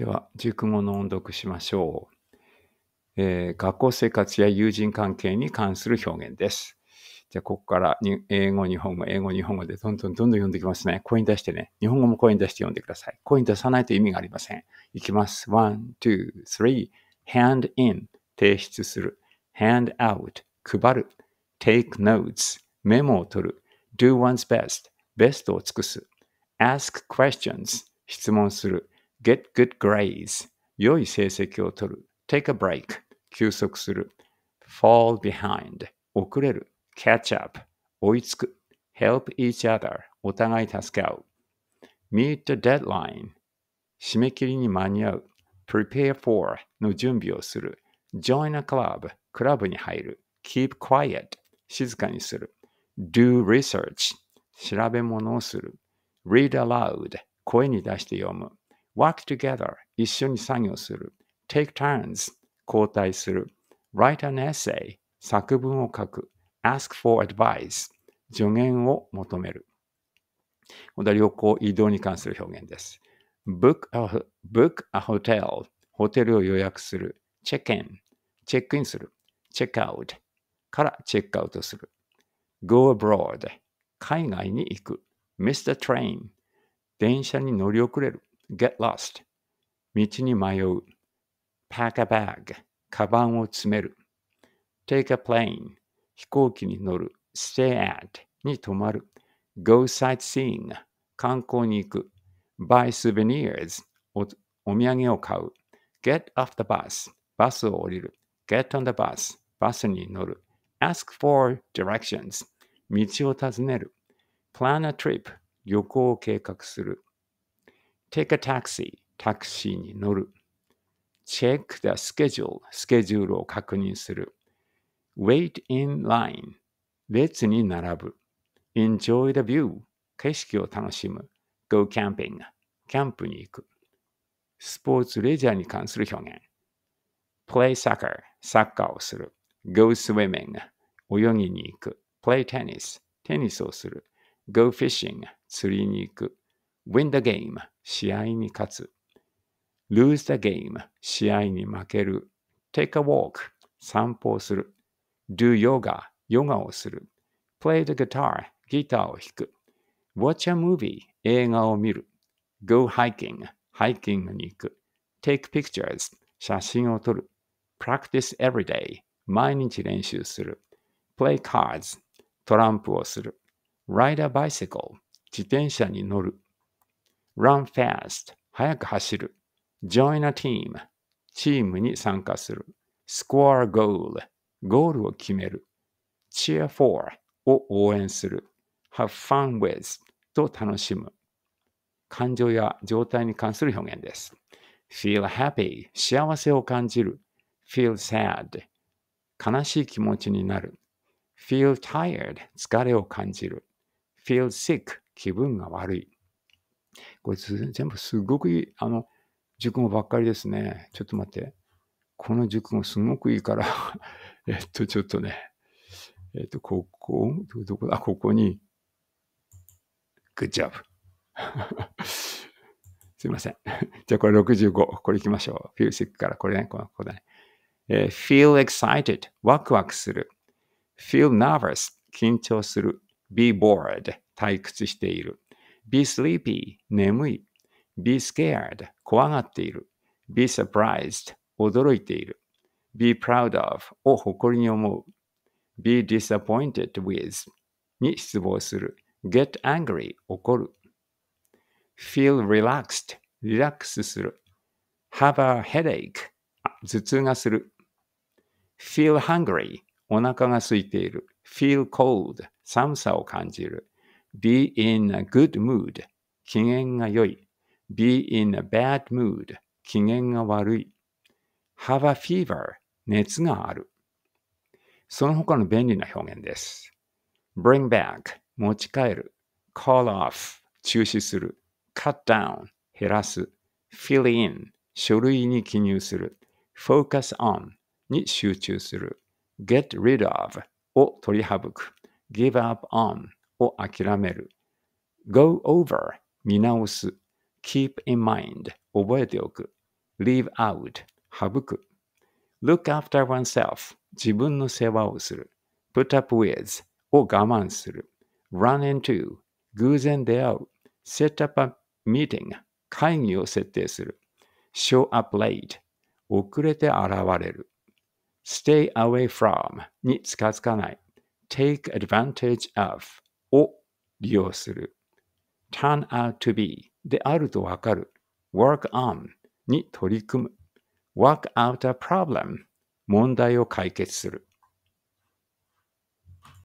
では、熟語の音読しましょう、えー、学校生活や友人関係に関する表現です。じゃあ、ここから英語、日本語、英語、日本語でどんどんどんどん読んでいきますね。声に出してね。日本語も声に出して読んでください。声に出さないと意味がありません。いきます。one, two, three, hand in, 提出する。hand out, 配る。take notes, メモを取る。do one's best, ベストを尽くす。ask questions, 質問する。get good grades 良い成績を取る take a break 休息する fall behind 遅れる catch up 追いつく help each other お互い助け合う meet the deadline 締め切りに間に合う prepare for の準備をする join a club クラブに入る keep quiet 静かにする do research 調べ物をする read aloud 声に出して読む work together 一緒に作業する take turns 交代する write an essay 作文を書く ask for advice 助言を求めるこれは旅行移動に関する表現です book a, book a hotel ホテルを予約する check in チェックインする check out からチェックアウトする go abroad 海外に行く miss the train 電車に乗り遅れる get lost 道に迷う pack a bag カバンを詰める take a plane 飛行機に乗る stay at に泊まる go sightseeing 観光に行く buy souvenirs おお土産を買う get off the bus バスを降りる get on the bus バスに乗る ask for directions 道を尋ねる plan a trip 旅行を計画する take a taxi タクシーに乗る check the schedule スケジュールを確認する wait in line 列に並ぶ enjoy the view 景色を楽しむ go camping キャンプに行くスポーツレジャーに関する表現 play soccer サッカーをする go swimming 泳ぎに行く play tennis テニスをする go fishing 釣りに行く win the game 試合に勝つ lose the game 試合に負ける take a walk 散歩をする do yoga ヨガをする play the guitar ギターを弾く watch a movie 映画を見る go hiking ハイキングに行く take pictures 写真を撮る practice every day 毎日練習する play cards トランプをする ride a bicycle 自転車に乗る run fast 早く走る join a team チームに参加する score a goal ゴールを決める cheer for を応援する have fun with と楽しむ感情や状態に関する表現です feel happy 幸せを感じる feel sad 悲しい気持ちになる feel tired 疲れを感じる feel sick 気分が悪いこれ全部すごくいい、あの、熟語ばっかりですね。ちょっと待って。この熟語すごくいいから えっと、ちょっとね。えっと、ここ、どこだここに。Good job. すいません。じゃあこれ65。これいきましょう。feel sick からこれね、このこだね。えー、feel excited. ワクワクする。feel nervous. 緊張する。be bored. 退屈している。be sleepy 眠い be scared 怖がっている be surprised 驚いている be proud of を誇りに思う be disappointed with に失望する get angry 怒る feel relaxed リラックスする have a headache 頭痛がする feel hungry お腹が空いている feel cold 寒さを感じる be in a good mood 機嫌が良い be in a bad mood 機嫌が悪い have a fever 熱があるその他の便利な表現です bring back 持ち帰る call off 中止する cut down 減らす fill in 書類に記入する focus on に集中する get rid of を取り省く give up on を諦める。go over 見直す。keep in mind 覚えておく。leave out 省く。look after oneself 自分の世話をする。put up with を我慢する。run into 偶然出会う。set up a meeting 会議を設定する。show up late 遅れて現れる。stay away from に近づかない。take advantage of を利用する。turn out to be であるとわかる。work on に取り組む。work out a problem 問題を解決する。